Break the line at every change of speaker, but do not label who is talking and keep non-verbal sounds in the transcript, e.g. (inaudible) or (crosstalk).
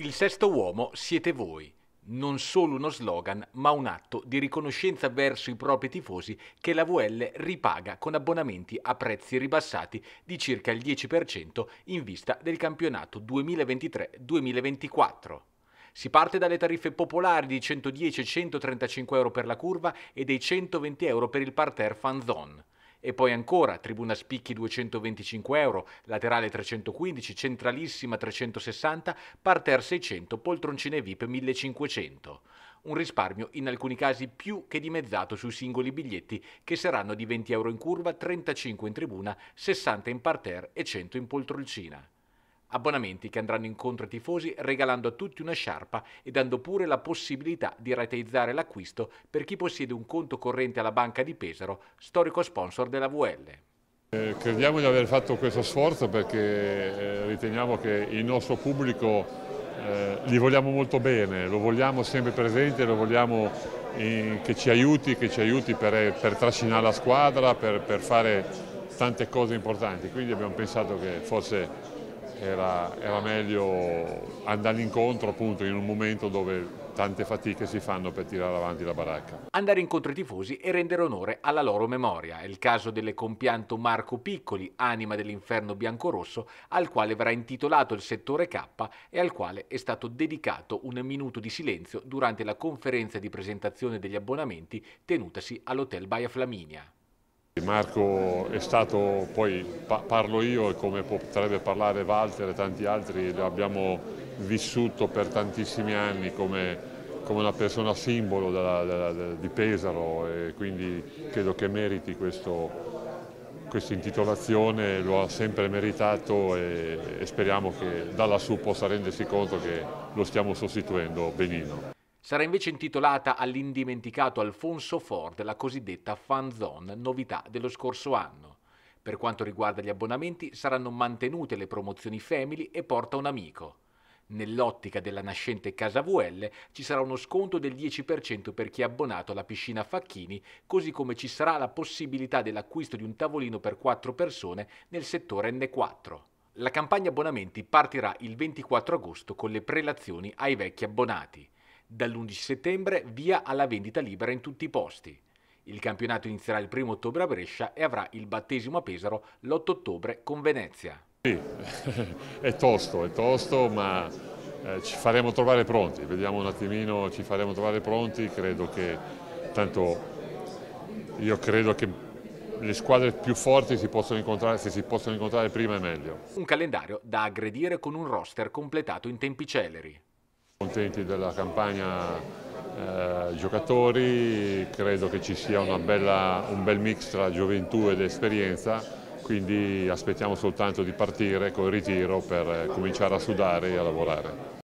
Il sesto uomo siete voi, non solo uno slogan, ma un atto di riconoscenza verso i propri tifosi che la VL ripaga con abbonamenti a prezzi ribassati di circa il 10% in vista del campionato 2023-2024. Si parte dalle tariffe popolari di 110 135 euro per la curva e dei 120 euro per il parterre fan zone. E poi ancora, tribuna spicchi 225 euro, laterale 315, centralissima 360, parterre 600, poltroncine VIP 1500. Un risparmio in alcuni casi più che dimezzato sui singoli biglietti che saranno di 20 euro in curva, 35 in tribuna, 60 in parterre e 100 in poltroncina. Abbonamenti che andranno incontro ai tifosi regalando a tutti una sciarpa e dando pure la possibilità di rateizzare l'acquisto per chi possiede un conto corrente alla Banca di Pesaro, storico sponsor della VL.
Eh, crediamo di aver fatto questo sforzo perché eh, riteniamo che il nostro pubblico eh, li vogliamo molto bene, lo vogliamo sempre presente, lo vogliamo in, eh, che ci aiuti, che ci aiuti per, eh, per trascinare la squadra, per, per fare tante cose importanti, quindi abbiamo pensato che fosse era, era meglio andare incontro appunto in un momento dove tante fatiche si fanno per tirare avanti la baracca. Andare incontro ai tifosi e rendere onore alla loro memoria. È il caso del
compianto Marco Piccoli, anima dell'inferno biancorosso, al quale verrà intitolato il settore K e al quale è stato dedicato un minuto di silenzio durante la conferenza di presentazione degli abbonamenti tenutasi all'Hotel Baia Flaminia.
Marco è stato, poi parlo io e come potrebbe parlare Walter e tanti altri, lo abbiamo vissuto per tantissimi anni come, come una persona simbolo della, della, della, di Pesaro e quindi credo che meriti questa intitolazione, lo ha sempre meritato e, e speriamo che da lassù possa rendersi conto che lo stiamo sostituendo benino. Sarà invece intitolata
all'indimenticato Alfonso Ford la cosiddetta Fan Zone, novità dello scorso anno. Per quanto riguarda gli abbonamenti, saranno mantenute le promozioni Family e Porta un amico. Nell'ottica della nascente Casa VL ci sarà uno sconto del 10% per chi è abbonato alla piscina Facchini, così come ci sarà la possibilità dell'acquisto di un tavolino per 4 persone nel settore N4. La campagna abbonamenti partirà il 24 agosto con le prelazioni ai vecchi abbonati. Dall'11 settembre via alla vendita libera in tutti i posti. Il campionato inizierà il 1 ottobre a Brescia e avrà il battesimo a Pesaro l'8 ottobre con Venezia.
Sì, (laughs) è tosto, è tosto, ma eh, ci faremo trovare pronti. Vediamo un attimino, ci faremo trovare pronti. Credo che, tanto, io credo che le squadre più forti si possono incontrare, se si possono incontrare prima è meglio.
Un calendario da aggredire con un roster completato in tempi celeri.
Contenti della campagna eh, giocatori, credo che ci sia bella, un bel mix tra gioventù ed esperienza, quindi aspettiamo soltanto di partire col ritiro per eh, cominciare a sudare e a lavorare.